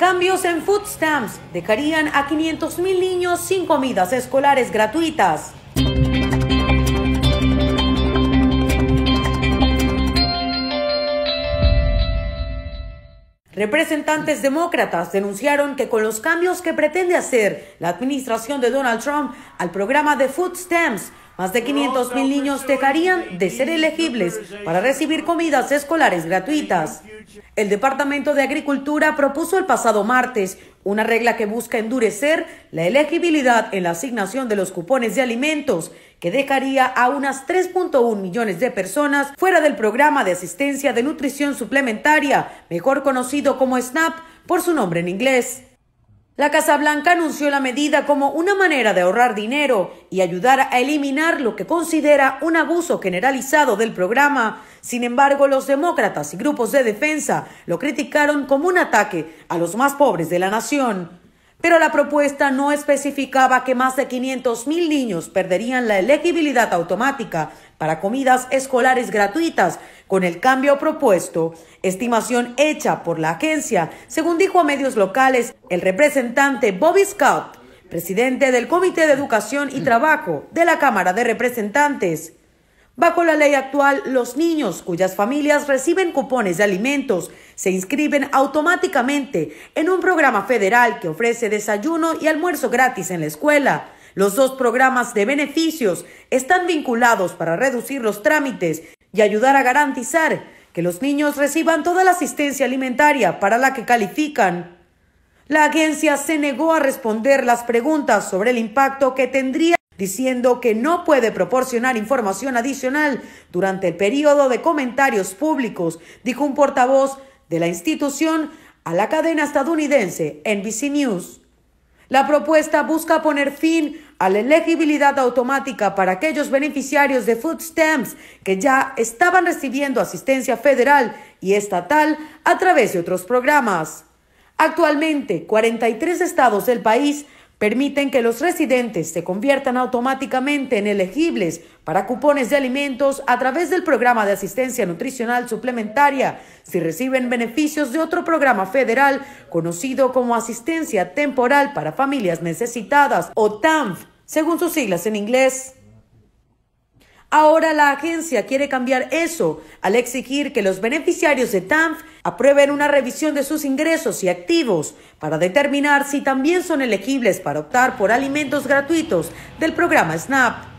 Cambios en food stamps dejarían a 500.000 niños sin comidas escolares gratuitas. Representantes demócratas denunciaron que con los cambios que pretende hacer la administración de Donald Trump al programa de food stamps, más de 500 mil niños dejarían de ser elegibles para recibir comidas escolares gratuitas. El Departamento de Agricultura propuso el pasado martes una regla que busca endurecer la elegibilidad en la asignación de los cupones de alimentos, que dejaría a unas 3.1 millones de personas fuera del programa de asistencia de nutrición suplementaria, mejor conocido como SNAP por su nombre en inglés. La Casa Blanca anunció la medida como una manera de ahorrar dinero y ayudar a eliminar lo que considera un abuso generalizado del programa. Sin embargo, los demócratas y grupos de defensa lo criticaron como un ataque a los más pobres de la nación. Pero la propuesta no especificaba que más de 500.000 niños perderían la elegibilidad automática para comidas escolares gratuitas con el cambio propuesto, estimación hecha por la agencia, según dijo a medios locales el representante Bobby Scott, presidente del Comité de Educación y Trabajo de la Cámara de Representantes. Bajo la ley actual, los niños cuyas familias reciben cupones de alimentos se inscriben automáticamente en un programa federal que ofrece desayuno y almuerzo gratis en la escuela los dos programas de beneficios están vinculados para reducir los trámites y ayudar a garantizar que los niños reciban toda la asistencia alimentaria para la que califican. La agencia se negó a responder las preguntas sobre el impacto que tendría, diciendo que no puede proporcionar información adicional durante el periodo de comentarios públicos, dijo un portavoz de la institución a la cadena estadounidense NBC News. La propuesta busca poner fin a la elegibilidad automática para aquellos beneficiarios de food stamps que ya estaban recibiendo asistencia federal y estatal a través de otros programas. Actualmente, 43 estados del país permiten que los residentes se conviertan automáticamente en elegibles para cupones de alimentos a través del programa de asistencia nutricional suplementaria si reciben beneficios de otro programa federal conocido como Asistencia Temporal para Familias Necesitadas o TAMF, según sus siglas en inglés. Ahora la agencia quiere cambiar eso al exigir que los beneficiarios de TANF aprueben una revisión de sus ingresos y activos para determinar si también son elegibles para optar por alimentos gratuitos del programa SNAP.